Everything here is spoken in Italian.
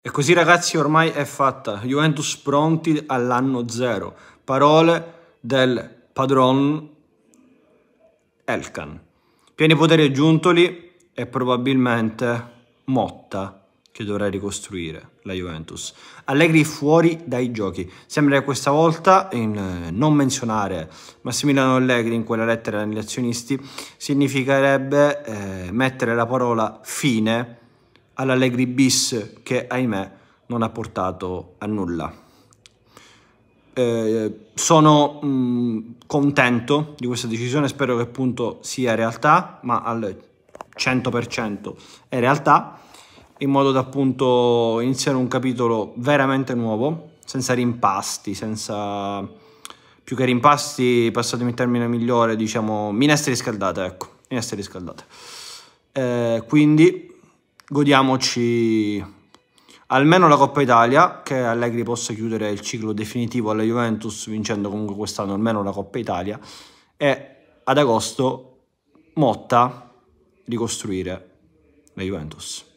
E così ragazzi ormai è fatta, Juventus pronti all'anno zero, parole del padron Elkan. Pieni poteri Giuntoli e probabilmente Motta che dovrà ricostruire la Juventus. Allegri fuori dai giochi. Sembra che questa volta in, eh, non menzionare Massimiliano Allegri in quella lettera agli azionisti significherebbe eh, mettere la parola fine all'Allegri bis che ahimè non ha portato a nulla. Eh, sono mh, mm, contento di questa decisione, spero che appunto sia realtà, ma al 100% è realtà, in modo da appunto iniziare un capitolo veramente nuovo, senza rimpasti, senza più che rimpasti, passatemi il termine migliore, diciamo minestre riscaldate, ecco, minestre riscaldate. Eh, quindi godiamoci almeno la Coppa Italia, che Allegri possa chiudere il ciclo definitivo alla Juventus vincendo comunque quest'anno almeno la Coppa Italia e ad agosto Motta ricostruire la Juventus.